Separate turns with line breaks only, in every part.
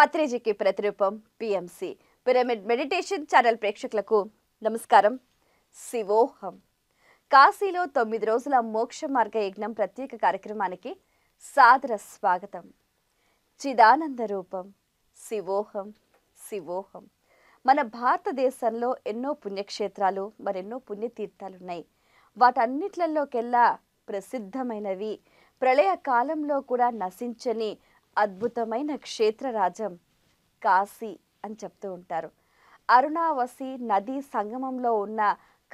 పత్రిజీకి ప్రతిరూపం PMC pyramid meditation channel ప్రేక్షకులకు నమస్కారం శివోహం కాశీలో తొమ్మిది రోజుల మోక్ష మార్గ యజ్ఞం ప్రత్యేక కార్యక్రమానికి సాదర స్వాగతం చిదానంద రూపం శివోహం శివోహం మన భారతదేశంలో ఎన్నో పుణ్యక్షేత్రాలు మరెన్నో పుణ్యతీర్థాలు ఉన్నాయి వాటన్నిట్లలోకెల్లా ప్రసిద్ధమైనవి ప్రళయ కాలంలో కూడా నశించని అద్భుతమైన క్షేత్రరాజం కాశీ అని చెప్తూ ఉంటారు అరుణావసి నది సంగమంలో ఉన్న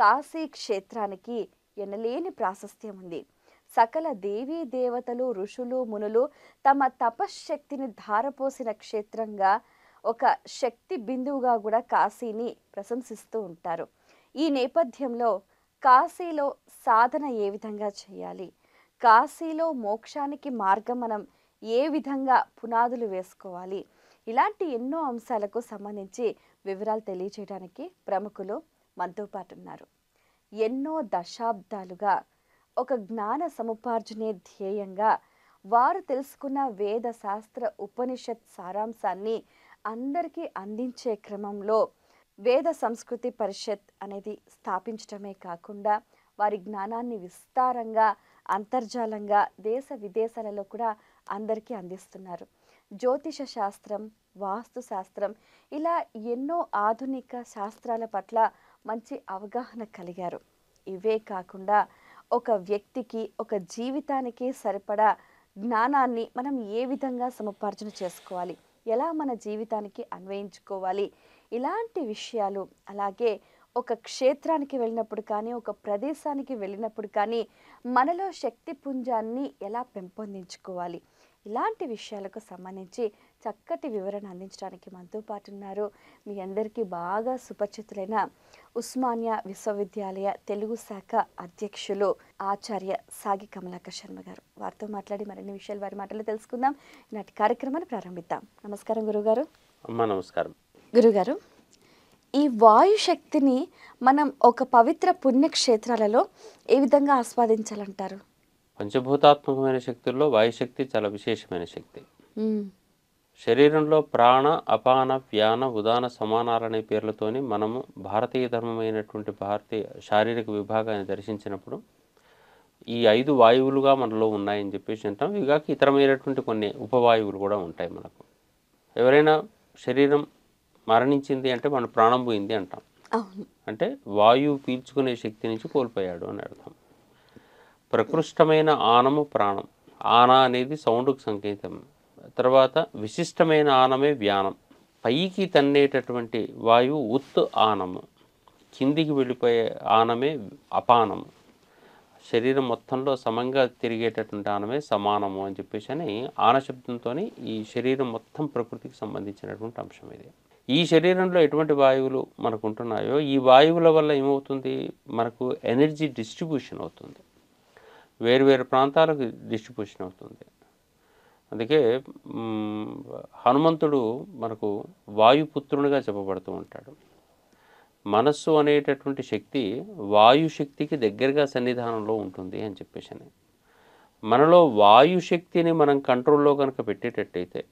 కాశీ క్షేత్రానికి ఎనలేని ప్రాశస్త్యం ఉంది సకల దేవీ దేవతలు ఋషులు మునులు తమ తపశ్శక్తిని ధారపోసిన క్షేత్రంగా ఒక శక్తి బిందువుగా కూడా కాశీని ప్రశంసిస్తూ ఉంటారు ఈ నేపథ్యంలో కాశీలో సాధన ఏ విధంగా చేయాలి కాశీలో మోక్షానికి మార్గం మనం ఏ విధంగా పునాదులు వేసుకోవాలి ఇలాంటి ఎన్నో అంశాలకు సంబంధించి వివరాలు తెలియచేయడానికి ప్రముఖులు మనతో పాటు ఉన్నారు ఎన్నో దశాబ్దాలుగా ఒక జ్ఞాన సముపార్జనే ధ్యేయంగా వారు తెలుసుకున్న వేద శాస్త్ర ఉపనిషత్ సారాంశాన్ని అందరికీ అందించే క్రమంలో వేద సంస్కృతి పరిషత్ అనేది స్థాపించడమే కాకుండా వారి జ్ఞానాన్ని విస్తారంగా అంతర్జాలంగా దేశ విదేశాలలో కూడా అందరికీ అందిస్తున్నారు జ్యోతిష శాస్త్రం వాస్తు శాస్త్రం ఇలా ఎన్నో ఆధునిక శాస్త్రాల పట్ల మంచి అవగాహన కలిగారు ఇవే కాకుండా ఒక వ్యక్తికి ఒక జీవితానికి సరిపడా జ్ఞానాన్ని మనం ఏ విధంగా సముపార్జన చేసుకోవాలి ఎలా మన జీవితానికి అన్వయించుకోవాలి ఇలాంటి విషయాలు అలాగే ఒక క్షేత్రానికి వెళ్ళినప్పుడు కానీ ఒక ప్రదేశానికి వెళ్ళినప్పుడు కానీ మనలో శక్తి పుంజాన్ని ఎలా పెంపొందించుకోవాలి ఇలాంటి విషయాలకు సంబంధించి చక్కటి వివరణ అందించడానికి మనతో పాటు ఉన్నారు మీ అందరికీ బాగా సుపరిచితులైన ఉస్మానియా విశ్వవిద్యాలయ తెలుగు శాఖ అధ్యక్షులు ఆచార్య సాగి కమలాకర్ శర్మ గారు వారితో మాట్లాడి మరిన్ని విషయాలు వారి మాటలు తెలుసుకుందాం నాటి కార్యక్రమాన్ని ప్రారంభిద్దాం నమస్కారం గురుగారు నమస్కారం గురుగారు ఈ వాయు శక్తిని మనం ఒక పవిత్ర పుణ్యక్షేత్రాలలో ఏ విధంగా ఆస్వాదించాలంటారు
పంచభూతాత్మకమైన శక్తుల్లో వాయుశక్తి చాలా విశేషమైన శక్తి శరీరంలో ప్రాణ అపాన వ్యాన ఉదాన సమానాలనే పేర్లతోని మనము భారతీయ ధర్మమైనటువంటి భారతీయ శారీరక విభాగాన్ని దర్శించినప్పుడు ఈ ఐదు వాయువులుగా మనలో ఉన్నాయని చెప్పేసి అంటాం ఇవిగాక ఇతరమైనటువంటి కొన్ని ఉపవాయువులు కూడా ఉంటాయి మనకు ఎవరైనా శరీరం మరణించింది అంటే మన ప్రాణం పోయింది అంటాం అంటే వాయువు పీల్చుకునే శక్తి నుంచి కోల్పోయాడు అని అర్థం ప్రకృష్టమైన ఆనము ప్రాణం ఆన అనేది సౌండ్కు సంకేతం తర్వాత విశిష్టమైన ఆనమే వ్యానం పైకి తన్నేటటువంటి వాయువు ఉత్ ఆనము కిందికి వెళ్ళిపోయే ఆనమే అపానము శరీరం మొత్తంలో సమంగా తిరిగేటటువంటి ఆనమే సమానము అని చెప్పేసి అని ఆనశబ్దంతో ఈ శరీరం మొత్తం ప్రకృతికి సంబంధించినటువంటి అంశం ఇది ఈ శరీరంలో ఎటువంటి వాయువులు మనకు ఉంటున్నాయో ఈ వాయువుల వల్ల ఏమవుతుంది మనకు ఎనర్జీ డిస్ట్రిబ్యూషన్ అవుతుంది వేరువేరు ప్రాంతాలకు డిస్ట్రిబ్యూషన్ అవుతుంది అందుకే హనుమంతుడు మనకు వాయుపుత్రునిగా చెప్పబడుతూ ఉంటాడు మనస్సు అనేటటువంటి శక్తి వాయుశక్తికి దగ్గరగా సన్నిధానంలో ఉంటుంది అని చెప్పేసి అని మనలో వాయుశక్తిని మనం కంట్రోల్లో కనుక పెట్టేటట్టయితే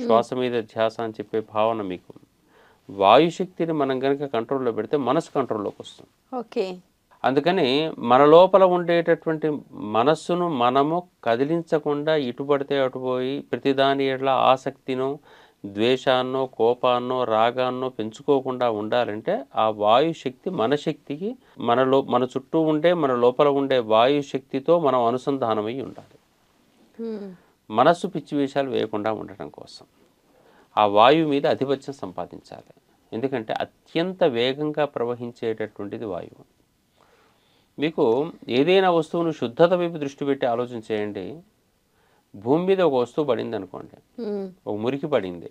శ్వాస మీద ధ్యాస అని చెప్పే భావన మీకు వాయుశక్తిని మనం కనుక కంట్రోల్లో పెడితే మనసు కంట్రోల్లోకి వస్తుంది ఓకే అందుకని మన లోపల ఉండేటటువంటి మనస్సును మనము కదిలించకుండా ఇటుపడితే అటుపోయి ప్రతిదాని ఎట్లా ఆసక్తిను ద్వేషాన్నో కోపాన్నో రాగాన్నో పెంచుకోకుండా ఉండాలంటే ఆ వాయుశక్తి మన శక్తికి మనలో మన చుట్టూ ఉండే మన లోపల ఉండే వాయుశక్తితో మనం అనుసంధానమై ఉండాలి మనస్సు పిచ్చి వేషాలు వేయకుండా ఉండటం కోసం ఆ వాయువు మీద ఆధిపత్యం సంపాదించాలి ఎందుకంటే అత్యంత వేగంగా ప్రవహించేటటువంటిది వాయువు మీకు ఏదైనా వస్తువును శుద్ధత వైపు దృష్టి పెట్టి ఆలోచన చేయండి భూమి మీద ఒక వస్తువు పడింది అనుకోండి ఒక మురికి పడింది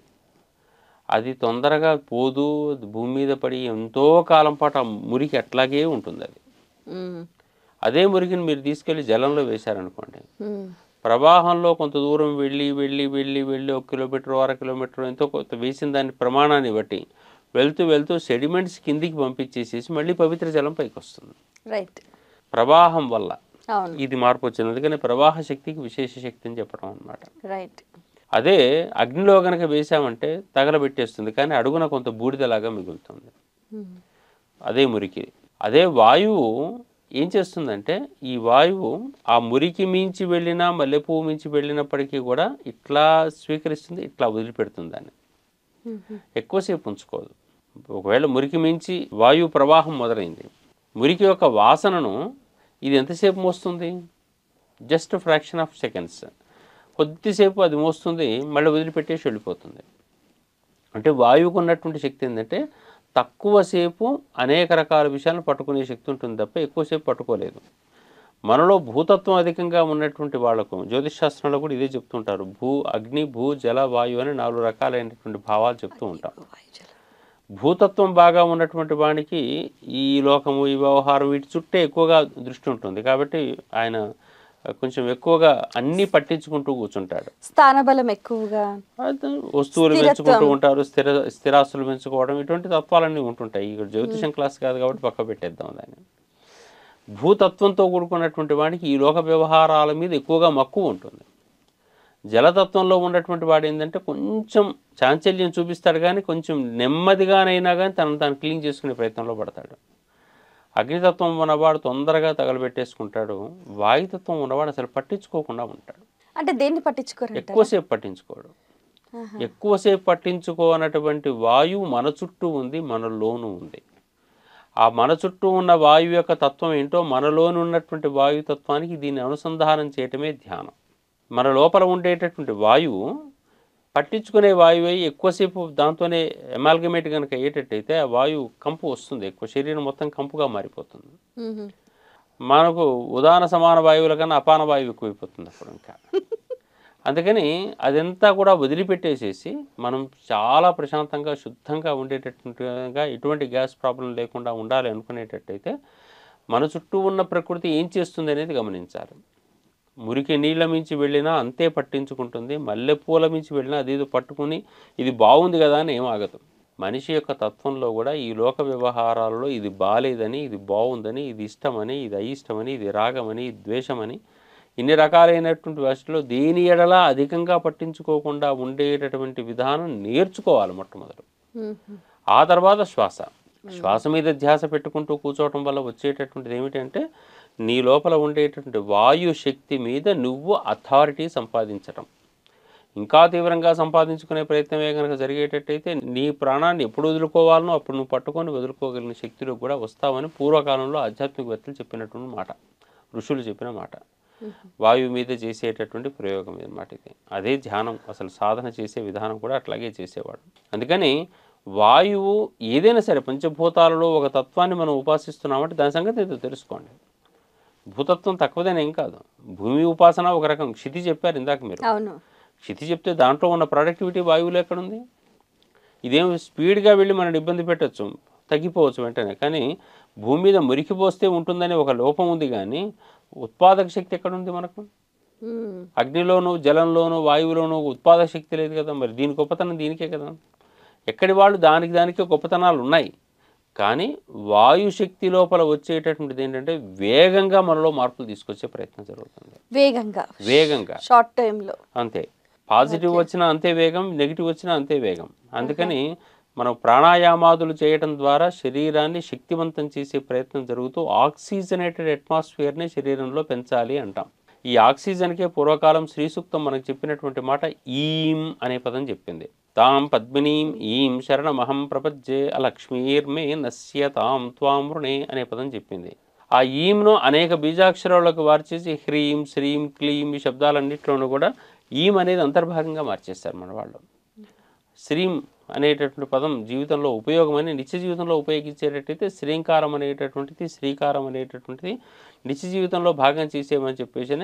అది తొందరగా పోదు భూమి మీద పడి ఎంతో కాలం పాటు ఆ మురికి అట్లాగే ఉంటుంది అది అదే మురికిని మీరు తీసుకెళ్లి జలంలో వేశారనుకోండి ప్రవాహంలో కొంత దూరం వెళ్ళి వెళ్ళి వెళ్ళి వెళ్ళి ఒక కిలోమీటర్ అర కిలోమీటర్ ఎంతో కొంత వేసిన దాని ప్రమాణాన్ని బట్టి వెళ్తూ వెళ్తూ సెడిమెంట్స్ కిందికి పంపించేసేసి మళ్ళీ పవిత్ర జలం పైకి వస్తుంది రైట్ ప్రవాహం వల్ల ఇది మార్పు వచ్చింది అందుకని ప్రవాహ శక్తికి విశేష శక్తి అని చెప్పడం అనమాట రైట్ అదే అగ్నిలో కనుక వేసామంటే తగలబెట్టేస్తుంది కానీ అడుగున కొంత బూడిదలాగా మిగులుతుంది hmm. అదే మురికి అదే వాయువు ఏం చేస్తుందంటే ఈ వాయువు ఆ మురికి మించి వెళ్ళినా మల్లెపువ్వు మించి వెళ్ళినప్పటికీ కూడా ఇట్లా స్వీకరిస్తుంది ఇట్లా వదిలిపెడుతుంది దాన్ని hmm. ఎక్కువసేపు ఉంచుకోదు ఒకవేళ మురికి మించి వాయువు ప్రవాహం మొదలైంది మురికి యొక్క వాసనను ఇది ఎంతసేపు మోస్తుంది జస్ట్ ఫ్రాక్షన్ ఆఫ్ సెకండ్స్ కొద్దిసేపు అది మోస్తుంది మళ్ళీ వదిలిపెట్టేసి వెళ్ళిపోతుంది అంటే వాయువుకు ఉన్నటువంటి శక్తి ఏంటంటే తక్కువసేపు అనేక రకాల విషయాలను పట్టుకునే శక్తి ఉంటుంది తప్ప ఎక్కువసేపు పట్టుకోలేదు మనలో భూతత్వం అధికంగా ఉన్నటువంటి వాళ్లకు జ్యోతిషాస్త్రంలో కూడా ఇదే చెప్తుంటారు భూ అగ్ని భూ జల వాయు అని నాలుగు రకాలైనటువంటి భావాలు చెప్తూ ఉంటాం భూతత్వం బాగా ఉన్నటువంటి వానికి ఈ లోకము ఈ వ్యవహారం వీటి చుట్టే ఎక్కువగా దృష్టి ఉంటుంది కాబట్టి ఆయన కొంచెం ఎక్కువగా అన్ని పట్టించుకుంటూ కూర్చుంటాడు
స్థానబలం ఎక్కువగా వస్తువులు పెంచుకుంటూ
ఉంటారు స్థిర స్థిరాస్తులు పెంచుకోవడం ఇటువంటి తత్వాలన్నీ ఉంటుంటాయి ఇక్కడ జ్యోతిషం క్లాస్ కాదు కాబట్టి పక్క పెట్టేద్దాం దాన్ని భూతత్వంతో కూడుకున్నటువంటి వాడికి ఈ లోక వ్యవహారాల మీద ఎక్కువగా మక్కువ ఉంటుంది జలతత్వంలో ఉన్నటువంటి వాడు ఏంటంటే కొంచెం చాంచల్యం చూపిస్తాడు కానీ కొంచెం నెమ్మదిగానైనా కానీ తనను తాను క్లీన్ చేసుకునే ప్రయత్నంలో పడతాడు అగ్నితత్వం ఉన్నవాడు తొందరగా తగలబెట్టేసుకుంటాడు వాయుతత్వం ఉన్నవాడు అసలు పట్టించుకోకుండా ఉంటాడు
అంటే దేన్ని పట్టించుకోరు ఎక్కువసేపు
పట్టించుకోడు ఎక్కువసేపు పట్టించుకో అన్నటువంటి వాయువు మన చుట్టూ ఉంది మనలోనూ ఉంది ఆ మన చుట్టూ ఉన్న వాయువు యొక్క తత్వం ఏంటో మనలోని ఉన్నటువంటి వాయుతత్వానికి దీన్ని అనుసంధానం చేయటమే ధ్యానం మన లోపల ఉండేటటువంటి వాయువు పట్టించుకునే వాయువు అయ్యి ఎక్కువసేపు దాంతోనే ఎమాల్గమేట్ కనుక అయ్యేటట్టయితే ఆ వాయువు కంపు వస్తుంది ఎక్కువ శరీరం మొత్తం కంపుగా మారిపోతుంది మనకు ఉదాహరణ సమాన వాయువుల కన్నా అపాన వాయువు ఎక్కువైపోతుంది అప్పుడు ఇంకా అందుకని అదంతా కూడా వదిలిపెట్టేసేసి మనం చాలా ప్రశాంతంగా శుద్ధంగా ఉండేటట్టుగా ఎటువంటి గ్యాస్ ప్రాబ్లం లేకుండా ఉండాలి అనుకునేటట్టయితే మన చుట్టూ ఉన్న ప్రకృతి ఏం చేస్తుంది అనేది గమనించాలి మురికి నీళ్ళ మించి వెళ్ళినా అంతే పట్టించుకుంటుంది మల్లెపూల మించి వెళ్ళినా అది పట్టుకుని ఇది బాగుంది కదా అని ఏం ఆగదు మనిషి యొక్క తత్వంలో కూడా ఈ లోక వ్యవహారాలలో ఇది బాలేదని ఇది బాగుందని ఇది ఇష్టమని ఇది అయిష్టమని ఇది రాగమని ఇది ద్వేషమని ఇన్ని రకాలైనటువంటి వ్యవస్థలో దేని ఎడలా అధికంగా పట్టించుకోకుండా ఉండేటటువంటి విధానం నేర్చుకోవాలి మొట్టమొదట ఆ తర్వాత శ్వాస శ్వాస మీద ధ్యాస పెట్టుకుంటూ కూర్చోవటం వల్ల వచ్చేటటువంటిది ఏమిటంటే నీ లోపల ఉండేటువంటి వాయు శక్తి మీద నువ్వు అథారిటీ సంపాదించటం ఇంకా తీవ్రంగా సంపాదించుకునే ప్రయత్నమే కనుక జరిగేటట్టయితే నీ ప్రాణాన్ని ఎప్పుడు వదులుకోవాలనో అప్పుడు నువ్వు పట్టుకొని వదులుకోగలిగిన శక్తిలో కూడా వస్తావని పూర్వకాలంలో ఆధ్యాత్మికవేత్తలు చెప్పినటువంటి మాట ఋషులు చెప్పిన మాట వాయువు మీద చేసేటటువంటి ప్రయోగం అనమాట ఇది అదే ధ్యానం అసలు సాధన చేసే విధానం కూడా అట్లాగే చేసేవాడు అందుకని వాయువు ఏదైనా సరే పంచభూతాలలో ఒక తత్వాన్ని మనం ఉపాసిస్తున్నామంటే దాని సంగతి ఏదో తెలుసుకోండి భూతత్వం తక్కువదని ఏం కాదు భూమి ఉపాసన ఒక రకం క్షితి చెప్పారు ఇందాక మీరు క్షితి చెప్తే దాంట్లో ఉన్న ప్రొడక్టివిటీ వాయువులు ఎక్కడుంది ఇదేం స్పీడ్గా వెళ్ళి మనం ఇబ్బంది పెట్టచ్చు తగ్గిపోవచ్చు వెంటనే కానీ భూమి మీద మురికిపోస్తే ఉంటుందని ఒక లోపం ఉంది కానీ ఉత్పాదక శక్తి ఎక్కడుంది మనకు అగ్నిలోను జలంలోను వాయువులోను ఉత్పాదక శక్తి లేదు కదా మరి దీని గొప్పతనం దీనికే కదా ఎక్కడి వాళ్ళు దానికి దానికే గొప్పతనాలు ఉన్నాయి కానీ వాయుశక్తి లోపల వచ్చేటటువంటిది ఏంటంటే వేగంగా మనలో మార్పులు తీసుకొచ్చే ప్రయత్నం జరుగుతుంది వేగంగా వేగంగా
షార్ట్ టైంలో
అంతే పాజిటివ్ వచ్చినా అంతే వేగం నెగిటివ్ వచ్చినా అంతే వేగం అందుకని మనం ప్రాణాయామాదులు చేయడం ద్వారా శరీరాన్ని శక్తివంతం చేసే ప్రయత్నం జరుగుతూ ఆక్సిజనేటెడ్ అట్మాస్ఫియర్ని శరీరంలో పెంచాలి అంటాం ఈ ఆక్సిజన్కే పూర్వకాలం శ్రీసూక్తం మనకు చెప్పినటువంటి మాట ఈం అనే పదం చెప్పింది తాం పద్మినీం ఈం శరణమహం ప్రపజ్జే అలక్ష్మీర్మే నస్య తాం త్వామృణే అనే పదం చెప్పింది ఆ ఈంను అనేక బీజాక్షరాలకు మార్చేసి హ్రీం శ్రీం క్లీం ఈ శబ్దాలన్నింటిలోనూ కూడా ఈం అనేది అంతర్భాగంగా మార్చేస్తారు మన వాళ్ళు శ్రీం అనేటటువంటి పదం జీవితంలో ఉపయోగమని నిత్య జీవితంలో ఉపయోగించేటట్టయితే శ్రీంకారం అనేటటువంటిది శ్రీకారం అనేటటువంటిది నిత్య జీవితంలో భాగం చేసేమని చెప్పేసి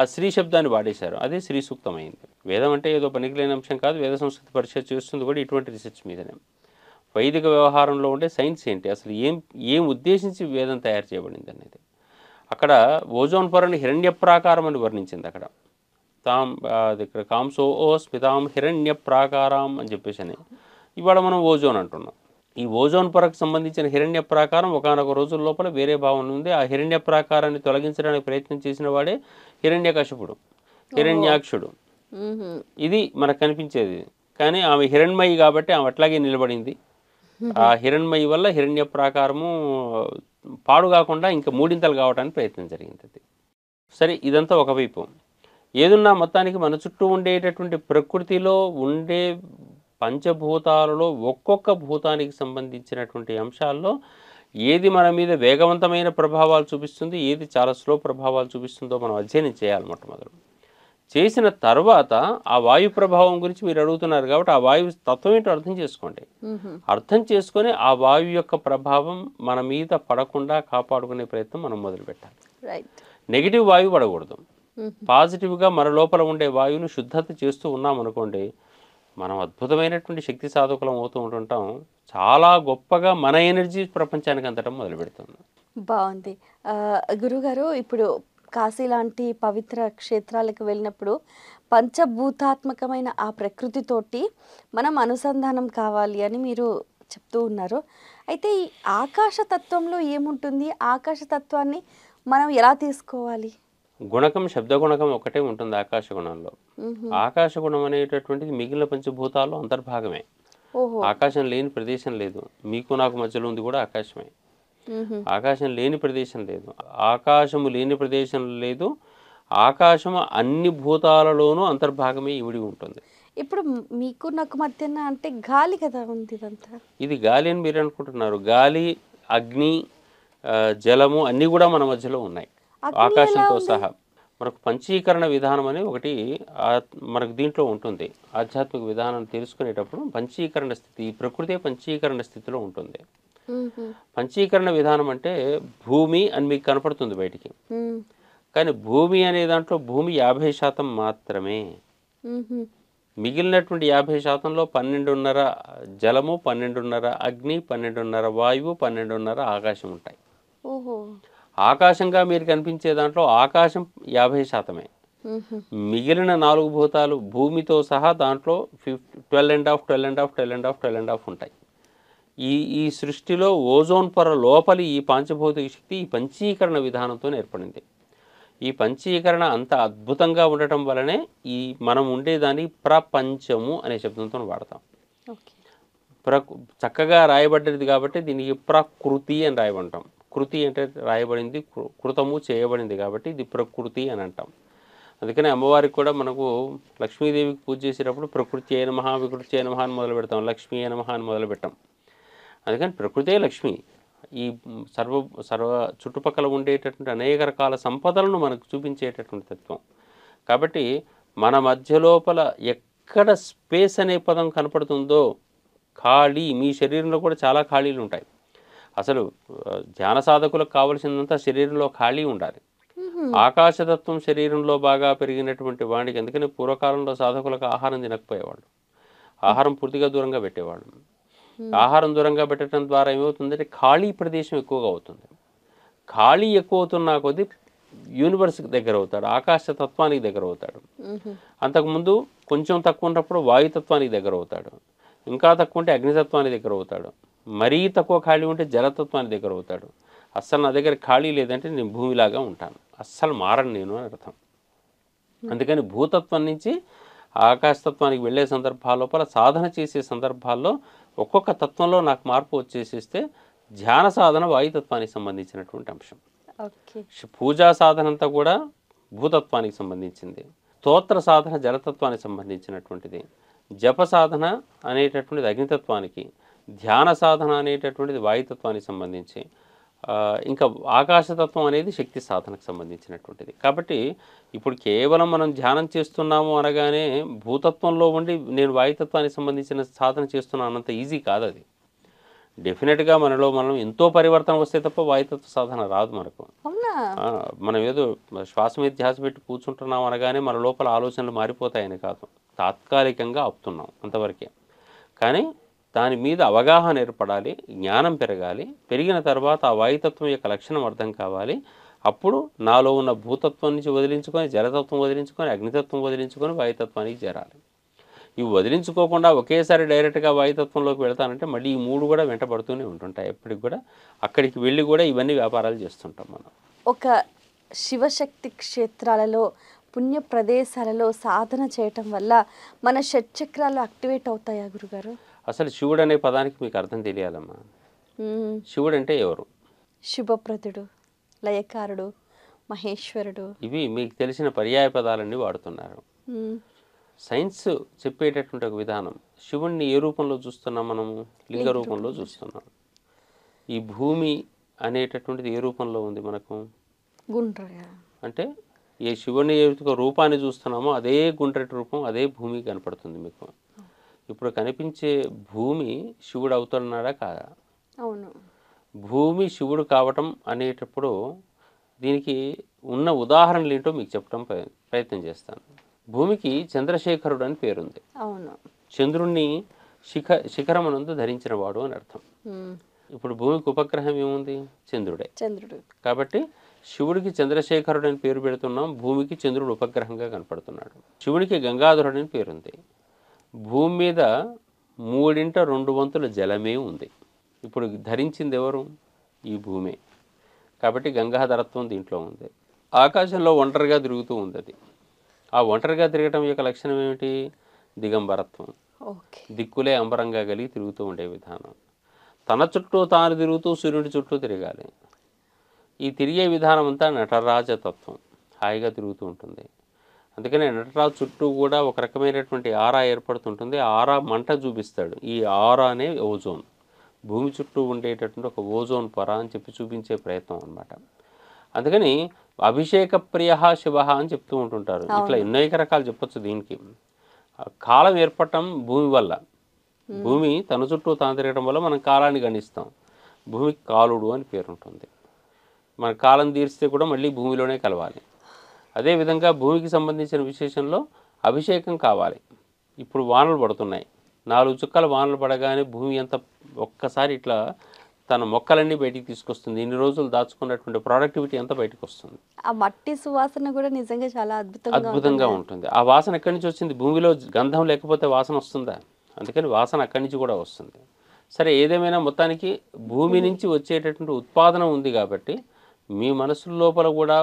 ఆ శ్రీ శబ్దాన్ని వాడేశారు అదే శ్రీ సూక్తమైంది వేదం అంటే ఏదో పనికిలేని అంశం కాదు వేద సంస్కృతి పరిచయం చేస్తుంది కూడా ఇటువంటి రీసెర్చ్ మీదనే వైదిక వ్యవహారంలో ఉండే సైన్స్ ఏంటి అసలు ఏం ఏం ఉద్దేశించి వేదం తయారు చేయబడింది అనేది అక్కడ ఓజోన్ పొరని ప్రాకారం అని వర్ణించింది అక్కడ తాం దగ్గర కాంసో ఓ స్మితాం హిరణ్య ప్రాకారం అని చెప్పేసి అని ఇవాళ మనం ఓజోన్ అంటున్నాం ఈ ఓజోన్ పొరకు సంబంధించిన హిరణ్య ప్రాకారం ఒకనొక రోజుల లోపల వేరే భావన ఉంది ఆ హిరణ్య ప్రాకారాన్ని తొలగించడానికి ప్రయత్నం చేసిన వాడే హిరణ్యకశపుడు
హిరణ్యాక్షుడు
ఇది మనకు కనిపించేది కానీ ఆమె హిరణ్మయి కాబట్టి ఆమె అట్లాగే నిలబడింది ఆ హిరణ్మయి వల్ల హిరణ్య ప్రాకారము పాడు కాకుండా ఇంకా మూడింతలు కావడానికి ప్రయత్నం జరిగింది అది సరే ఇదంతా ఒకవైపు ఏదున్నా మొత్తానికి మన చుట్టూ ఉండేటటువంటి ప్రకృతిలో ఉండే పంచభూతాలలో ఒక్కొక్క భూతానికి సంబంధించినటువంటి అంశాల్లో ఏది మన మీద వేగవంతమైన ప్రభావాలు చూపిస్తుంది ఏది చాలా స్లో ప్రభావాలు చూపిస్తుందో మనం అధ్యయనం చేయాలి మొట్టమొదటి చేసిన తర్వాత ఆ వాయు ప్రభావం గురించి మీరు అడుగుతున్నారు కాబట్టి ఆ వాయువు తత్వం ఏంటో అర్థం చేసుకోండి అర్థం చేసుకొని ఆ వాయువు యొక్క ప్రభావం మన మీద పడకుండా కాపాడుకునే ప్రయత్నం మనం మొదలు పెట్టాలి నెగిటివ్ వాయువు పడకూడదు పాజిటివ్గా మన లోపల ఉండే వాయువును శుద్ధత చేస్తూ ఉన్నాం అనుకోండి మనం అద్భుతమైనటువంటి శక్తి సాధకులం అవుతూ ఉంటుంటాం చాలా గొప్పగా మన ఎనర్జీ ప్రపంచానికి అందటం మొదలు పెడుతుంది
బాగుంది గురుగారు ఇప్పుడు కాశీ లాంటి పవిత్ర క్షేత్రాలకు వెళ్ళినప్పుడు పంచభూతాత్మకమైన ఆ ప్రకృతితోటి మనం అనుసంధానం కావాలి అని మీరు చెప్తూ ఉన్నారు అయితే ఈ ఆకాశతత్వంలో ఏముంటుంది ఆకాశతత్వాన్ని మనం ఎలా తీసుకోవాలి
గుణకం శబ్దగుణకం ఒకటే ఉంటుంది ఆకాశగుణంలో ఆకాశగుణం అనేటటువంటిది మిగిలిన పంచభూతాలు అంతర్భాగమే ఆకాశం లేని ప్రదేశం లేదు మీకు నాకు మధ్యలో ఉంది కూడా ఆకాశమే ఆకాశం లేని ప్రదేశం లేదు ఆకాశము లేని ప్రదేశం లేదు ఆకాశము అన్ని భూతాలలోనూ అంతర్భాగమే ఇవిడి ఉంటుంది
ఇప్పుడు మీకు నాకు మధ్యన అంటే గాలి కదా ఉంది ఇదంతా
ఇది గాలి అని మీరు అనుకుంటున్నారు గాలి అగ్ని జలము అన్నీ కూడా మన మధ్యలో ఉన్నాయి
ఆకాశంతో సహా
మనకు పంచీకరణ విధానం అనే ఒకటి మనకు దీంట్లో ఉంటుంది ఆధ్యాత్మిక విధానం తెలుసుకునేటప్పుడు పంచీకరణ స్థితి ప్రకృతి పంచీకరణ స్థితిలో ఉంటుంది పంచీకరణ విధానం అంటే భూమి అని మీకు కనపడుతుంది బయటికి కానీ భూమి అనే దాంట్లో భూమి యాభై శాతం మాత్రమే మిగిలినటువంటి యాభై శాతంలో పన్నెండున్నర జలము పన్నెండున్నర అగ్ని పన్నెండున్నర వాయువు పన్నెండున్నర ఆకాశం ఉంటాయి ఆకాశంగా మీరు కనిపించే దాంట్లో ఆకాశం యాభై శాతమే మిగిలిన నాలుగు భూతాలు భూమితో సహా దాంట్లో fifty twelve and half twelve and half twelve and half twelve and half ఉంటాయి ఈ ఈ సృష్టిలో ఓజోన్ పొర లోపలి ఈ పాంచభౌతిక శక్తి ఈ పంచీకరణ విధానంతో ఏర్పడింది ఈ పంచీకరణ అంత అద్భుతంగా ఉండటం వలనే ఈ మనం ఉండేదాన్ని ప్రపంచము అనే శబ్దంతో వాడతాం ప్ర చక్కగా రాయబడ్డది కాబట్టి దీనికి ప్రకృతి అని రాయబంటాం కృతి అంటే రాయబడింది కృతము చేయబడింది కాబట్టి ఇది ప్రకృతి అని అంటాం అందుకని అమ్మవారికి కూడా మనకు లక్ష్మీదేవికి పూజ చేసేటప్పుడు ప్రకృతి అయిన మహా వికృతి అయిన మహా అని మొదలు పెడతాం లక్ష్మీ అయిన మహా అని మొదలు పెట్టాం అందుకని ప్రకృతే లక్ష్మి ఈ సర్వ సర్వ చుట్టుపక్కల ఉండేటటువంటి అనేక రకాల సంపదలను మనకు చూపించేటటువంటి తత్వం కాబట్టి మన మధ్య లోపల ఎక్కడ స్పేస్ అనే పదం కనపడుతుందో ఖాళీ మీ శరీరంలో కూడా చాలా ఖాళీలు ఉంటాయి అసలు ధ్యాన సాధకులకు కావలసినంత శరీరంలో ఖాళీ ఉండాలి ఆకాశతత్వం శరీరంలో బాగా పెరిగినటువంటి వాడికి ఎందుకని పూర్వకాలంలో సాధకులకు ఆహారం తినకపోయేవాళ్ళు ఆహారం పూర్తిగా దూరంగా పెట్టేవాళ్ళు ఆహారం దూరంగా పెట్టడం ద్వారా ఏమవుతుందంటే ఖాళీ ప్రదేశం ఎక్కువగా అవుతుంది ఖాళీ ఎక్కువ అవుతున్నా కొద్దీ యూనివర్స్కి దగ్గర అవుతాడు ఆకాశ తత్వానికి దగ్గర అవుతాడు అంతకుముందు కొంచెం తక్కువ ఉన్నప్పుడు వాయుతత్వానికి దగ్గర అవుతాడు ఇంకా తక్కువ ఉంటే అగ్నితత్వానికి దగ్గర అవుతాడు మరీ తక్కువ ఖాళీ ఉంటే జలతత్వాన్ని దగ్గర అవుతాడు అస్సలు నా దగ్గర ఖాళీ లేదంటే నేను భూమిలాగా ఉంటాను అస్సలు మారను నేను అని అర్థం అందుకని భూతత్వం నుంచి ఆకాశతత్వానికి వెళ్ళే సందర్భాల లోపల సాధన చేసే సందర్భాల్లో ఒక్కొక్క తత్వంలో నాకు మార్పు వచ్చేసిస్తే ధ్యాన సాధన వాయుతత్వానికి సంబంధించినటువంటి అంశం పూజా సాధన అంతా కూడా భూతత్వానికి సంబంధించింది స్తోత్ర సాధన జలతత్వానికి సంబంధించినటువంటిది జప సాధన అనేటటువంటిది అగ్నితత్వానికి ధ్యాన సాధన అనేటటువంటిది వాయుతత్వానికి సంబంధించి ఇంకా ఆకాశతత్వం అనేది శక్తి సాధనకు సంబంధించినటువంటిది కాబట్టి ఇప్పుడు కేవలం మనం ధ్యానం చేస్తున్నాము అనగానే భూతత్వంలో ఉండి నేను వాయుతత్వానికి సంబంధించిన సాధన చేస్తున్నాను అన్నంత ఈజీ కాదు అది డెఫినెట్గా మనలో మనం ఎంతో పరివర్తన వస్తే తప్ప వాయుతత్వ సాధన రాదు మనకు మనం ఏదో శ్వాస మీద ధ్యాస పెట్టి కూర్చుంటున్నాం అనగానే మన లోపల ఆలోచనలు మారిపోతాయని కాదు తాత్కాలికంగా అప్తున్నాం అంతవరకే కానీ దాని మీద అవగాహన ఏర్పడాలి జ్ఞానం పెరగాలి పెరిగిన తర్వాత ఆ వాయుతత్వం యొక్క లక్షణం అర్థం కావాలి అప్పుడు నాలో ఉన్న భూతత్వం నుంచి వదిలించుకొని జలతత్వం వదిలించుకొని అగ్నితత్వం వదిలించుకొని వాయుతత్వానికి చేరాలి ఇవి వదిలించుకోకుండా ఒకేసారి డైరెక్ట్గా వాయుతత్వంలోకి వెళ్తానంటే మళ్ళీ ఈ మూడు కూడా వెంటబడుతూనే ఉంటుంటాయి ఎప్పటికి కూడా అక్కడికి వెళ్ళి కూడా ఇవన్నీ వ్యాపారాలు చేస్తుంటాం మనం
ఒక శివశక్తి క్షేత్రాలలో పుణ్య ప్రదేశాలలో సాధన చేయటం వల్ల మన షట్చక్రాలు యాక్టివేట్ అవుతాయా గురుగారు
అసలు శివుడు అనే పదానికి మీకు అర్థం తెలియాలమ్మా శివుడు అంటే ఎవరు
శుభప్రతుడు లయకారుడు మహేశ్వరుడు
ఇవి మీకు తెలిసిన పర్యాయ పదాలన్నీ వాడుతున్నారు సైన్స్ చెప్పేటటువంటి ఒక విధానం శివుణ్ణి ఏ రూపంలో చూస్తున్నాం మనము లింగ రూపంలో చూస్తున్నాం ఈ భూమి అనేటటువంటిది ఏ రూపంలో ఉంది మనకు గుండ్ర అంటే ఏ శివుని రూపాన్ని చూస్తున్నామో అదే గుండ్రటి రూపం అదే భూమి కనపడుతుంది మీకు ఇప్పుడు కనిపించే భూమి శివుడు అవుతున్నాడా కాదా అవును భూమి శివుడు కావటం అనేటప్పుడు దీనికి ఉన్న ఉదాహరణలు ఏంటో మీకు చెప్పడం ప్రయత్నం చేస్తాను భూమికి చంద్రశేఖరుడు అని పేరుంది అవును చంద్రుణ్ణి శిఖ శిఖరమునందు ధరించిన వాడు అని అర్థం ఇప్పుడు భూమికి ఉపగ్రహం ఏముంది చంద్రుడే చంద్రుడు కాబట్టి శివుడికి చంద్రశేఖరుడు అని పేరు పెడుతున్నాం భూమికి చంద్రుడు ఉపగ్రహంగా కనపడుతున్నాడు శివుడికి గంగాధరుడు అని పేరుంది భూమి మీద మూడింట రెండు వంతుల జలమే ఉంది ఇప్పుడు ధరించింది ఎవరు ఈ భూమే కాబట్టి గంగాధరత్వం దీంట్లో ఉంది ఆకాశంలో ఒంటరిగా తిరుగుతూ ఉంది అది ఆ ఒంటరిగా తిరగటం యొక్క లక్షణం ఏమిటి దిగంబరత్వం దిక్కులే అంబరంగా కలిగి తిరుగుతూ ఉండే విధానం తన చుట్టూ తాను తిరుగుతూ సూర్యుడి చుట్టూ తిరగాలి ఈ తిరిగే విధానం అంతా నటరాజతత్వం హాయిగా తిరుగుతూ ఉంటుంది అందుకనే నటరాజు చుట్టూ కూడా ఒక రకమైనటువంటి ఆరా ఏర్పడుతుంటుంది ఆరా మంట చూపిస్తాడు ఈ ఆరా అనే ఓజోన్ భూమి చుట్టూ ఉండేటటువంటి ఒక ఓజోన్ పొర అని చెప్పి చూపించే ప్రయత్నం అనమాట అందుకని అభిషేక ప్రియ శివ అని చెప్తూ ఉంటుంటారు ఇట్లా అనేక రకాలు చెప్పొచ్చు దీనికి కాలం ఏర్పడటం భూమి వల్ల భూమి తన చుట్టూ తాను తిరగడం వల్ల మనం కాలాన్ని గణిస్తాం భూమికి కాలుడు అని పేరుంటుంది మన కాలం తీరిస్తే కూడా మళ్ళీ భూమిలోనే కలవాలి అదేవిధంగా భూమికి సంబంధించిన విశేషంలో అభిషేకం కావాలి ఇప్పుడు వానలు పడుతున్నాయి నాలుగు చుక్కల వానలు పడగానే భూమి అంత ఒక్కసారి ఇట్లా తన మొక్కలన్నీ బయటికి తీసుకొస్తుంది ఇన్ని రోజులు దాచుకున్నటువంటి ప్రొడక్టివిటీ అంతా బయటకు వస్తుంది
ఆ మట్టి సువాసన కూడా నిజంగా చాలా అద్భుతంగా అద్భుతంగా
ఉంటుంది ఆ వాసన ఎక్కడి నుంచి వచ్చింది భూమిలో గంధం లేకపోతే వాసన వస్తుందా అందుకని వాసన అక్కడి నుంచి కూడా వస్తుంది సరే ఏదేమైనా మొత్తానికి భూమి నుంచి వచ్చేటటువంటి ఉత్పాదన ఉంది కాబట్టి మీ మనసు లోపల కూడా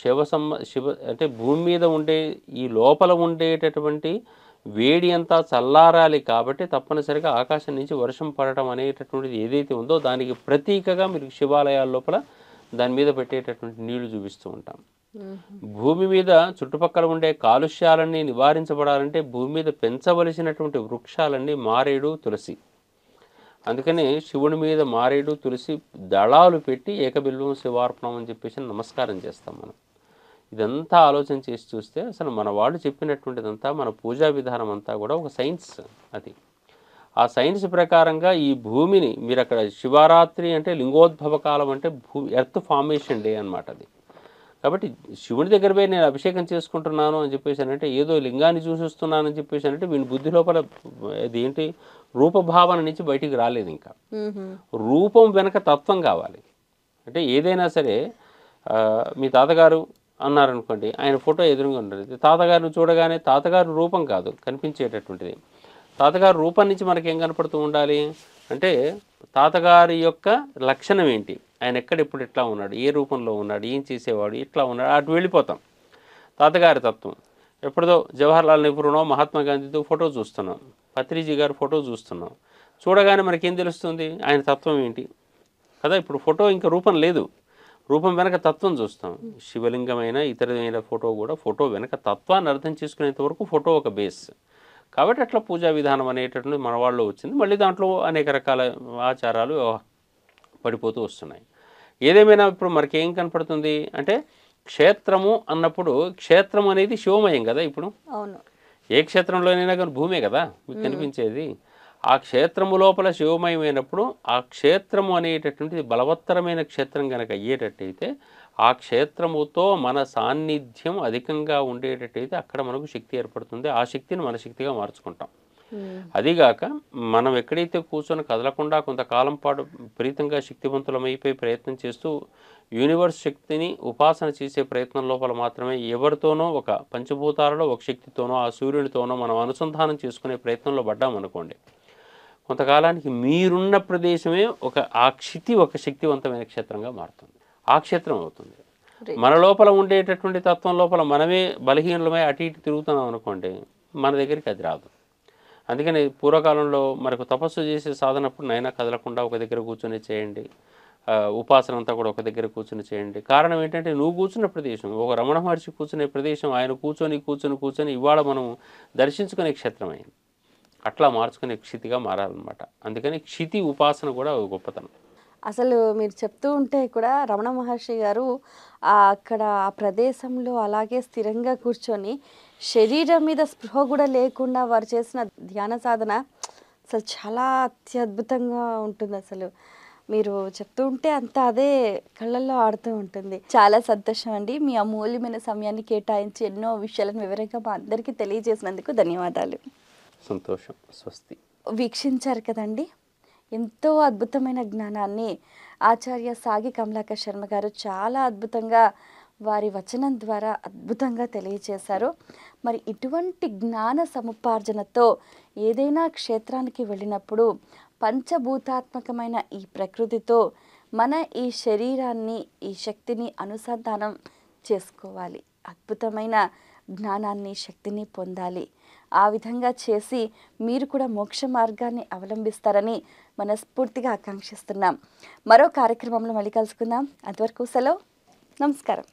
శివ సంబ శివ అంటే భూమి మీద ఉండే ఈ లోపల ఉండేటటువంటి వేడి అంతా చల్లారాలి కాబట్టి తప్పనిసరిగా ఆకాశం నుంచి వర్షం పడటం అనేటటువంటిది ఏదైతే ఉందో దానికి ప్రతీకగా మీరు శివాలయాల లోపల దాని మీద పెట్టేటటువంటి నీళ్లు చూపిస్తూ ఉంటాం భూమి మీద చుట్టుపక్కల ఉండే కాలుష్యాలన్నీ నివారించబడాలంటే భూమి మీద పెంచవలసినటువంటి వృక్షాలన్నీ మారేడు తులసి అందుకని శివుని మీద మారేడు తులసి దళాలు పెట్టి ఏకబిల్వం శివార్పణం అని చెప్పేసి నమస్కారం చేస్తాం మనం ఇదంతా ఆలోచన చేసి చూస్తే అసలు మన వాళ్ళు చెప్పినటువంటిదంతా మన పూజా విధానం అంతా కూడా ఒక సైన్స్ అది ఆ సైన్స్ ప్రకారంగా ఈ భూమిని మీరు అక్కడ శివరాత్రి అంటే లింగోద్భవ కాలం అంటే భూ ఎర్త్ ఫార్మేషన్ డే అనమాట అది కాబట్టి శివుని దగ్గర పోయి నేను అభిషేకం చేసుకుంటున్నాను అని చెప్పేసి అంటే ఏదో లింగాన్ని చూసిస్తున్నానని చెప్పేసి అంటే వీని బుద్ధి లోపల ఏంటి రూపభావన నుంచి బయటికి రాలేదు ఇంకా రూపం వెనక తత్వం కావాలి అంటే ఏదైనా సరే మీ తాతగారు అన్నారనుకోండి ఆయన ఫోటో ఎదురుగా ఉండదు తాతగారిని చూడగానే తాతగారు రూపం కాదు కనిపించేటటువంటిది తాతగారు రూపం నుంచి మనకి ఏం కనపడుతూ ఉండాలి అంటే తాతగారి యొక్క లక్షణం ఏంటి ఆయన ఎక్కడ ఇప్పుడు ఎట్లా ఉన్నాడు ఏ రూపంలో ఉన్నాడు ఏం చేసేవాడు ఇట్లా ఉన్నాడు అటు వెళ్ళిపోతాం తాతగారి తత్వం ఎప్పుడుదో జవహర్లాల్ నెహ్రూనో మహాత్మా గాంధీతో ఫోటో చూస్తున్నాం పత్రిజీ గారు ఫోటో చూస్తున్నాం చూడగానే మనకేం తెలుస్తుంది ఆయన తత్వం ఏంటి కదా ఇప్పుడు ఫోటో ఇంకా రూపం లేదు రూపం వెనక తత్వం చూస్తాం శివలింగమైన ఇతరమైన ఫోటో కూడా ఫోటో వెనక తత్వాన్ని అర్థం చేసుకునేంత వరకు ఫోటో ఒక బేస్ కాబట్టి అట్లా పూజా విధానం అనేటటువంటి మన వాళ్ళు వచ్చింది మళ్ళీ దాంట్లో అనేక రకాల ఆచారాలు పడిపోతూ వస్తున్నాయి ఏదేమైనా ఇప్పుడు మనకి ఏం కనపడుతుంది అంటే క్షేత్రము అన్నప్పుడు క్షేత్రం అనేది శివమయం కదా ఇప్పుడు అవును ఏ క్షేత్రంలోనైనా కానీ భూమే కదా మీకు కనిపించేది ఆ క్షేత్రము లోపల శివమయమైనప్పుడు ఆ క్షేత్రము అనేటటువంటిది బలవత్తరమైన క్షేత్రం కనుక అయ్యేటట్టయితే ఆ క్షేత్రముతో మన సాన్నిధ్యం అధికంగా ఉండేటట్టయితే అక్కడ మనకు శక్తి ఏర్పడుతుంది ఆ శక్తిని మన శక్తిగా మార్చుకుంటాం Hmm. అదిగాక మనం ఎక్కడైతే కూర్చొని కదలకుండా కొంతకాలం పాటు ప్రీతంగా శక్తివంతులమైపోయి ప్రయత్నం చేస్తూ యూనివర్స్ శక్తిని ఉపాసన చేసే ప్రయత్నం లోపల మాత్రమే ఎవరితోనో ఒక పంచభూతాలలో ఒక శక్తితోనో ఆ సూర్యునితోనో మనం అనుసంధానం చేసుకునే ప్రయత్నంలో పడ్డామనుకోండి కొంతకాలానికి మీరున్న ప్రదేశమే ఒక ఆ క్షితి ఒక శక్తివంతమైన క్షేత్రంగా మారుతుంది ఆ క్షేత్రం అవుతుంది మన లోపల ఉండేటటువంటి తత్వం లోపల మనమే బలహీనలమై అటు ఇటు తిరుగుతున్నాం అనుకోండి మన దగ్గరికి అది రాదు అందుకని పూర్వకాలంలో మనకు తపస్సు చేసి సాధనప్పుడు నైనా కదలకుండా ఒక దగ్గర కూర్చొని చేయండి ఉపాసన అంతా కూడా ఒక దగ్గర కూర్చొని చేయండి కారణం ఏంటంటే నువ్వు కూర్చున్న ప్రదేశం ఒక రమణ మహర్షి కూర్చునే ప్రదేశం ఆయన కూర్చొని కూర్చొని కూర్చొని ఇవాళ మనం దర్శించుకునే క్షేత్రం అయింది అట్లా మార్చుకునే క్షితిగా మారాలన్నమాట అందుకని క్షితి ఉపాసన కూడా గొప్పతనం
అసలు మీరు చెప్తూ ఉంటే కూడా రమణ మహర్షి గారు అక్కడ ఆ ప్రదేశంలో అలాగే స్థిరంగా కూర్చొని శరీరం మీద స్పృహ కూడా లేకుండా వారు చేసిన ధ్యాన సాధన అసలు చాలా అత్యద్భుతంగా ఉంటుంది అసలు మీరు చెప్తూ ఉంటే అంత అదే కళ్ళల్లో ఆడుతూ ఉంటుంది చాలా సంతోషం అండి మీ అమూల్యమైన సమయాన్ని కేటాయించి ఎన్నో విషయాలను వివరంగా మా అందరికీ తెలియజేసినందుకు ధన్యవాదాలు
సంతోషం స్వస్తి
వీక్షించారు కదండి ఎంతో అద్భుతమైన జ్ఞానాన్ని ఆచార్య సాగి కమలాక శర్మ గారు చాలా అద్భుతంగా వారి వచనం ద్వారా అద్భుతంగా తెలియచేశారు మరి ఇటువంటి జ్ఞాన సముపార్జనతో ఏదైనా క్షేత్రానికి వెళ్ళినప్పుడు పంచభూతాత్మకమైన ఈ ప్రకృతితో మన ఈ శరీరాన్ని ఈ శక్తిని అనుసంధానం చేసుకోవాలి అద్భుతమైన జ్ఞానాన్ని శక్తిని పొందాలి ఆ విధంగా చేసి మీరు కూడా మోక్ష మార్గాన్ని అవలంబిస్తారని మనస్ఫూర్తిగా ఆకాంక్షిస్తున్నాం మరో కార్యక్రమంలో మళ్ళీ కలుసుకుందాం అంతవరకు సెలవు నమస్కారం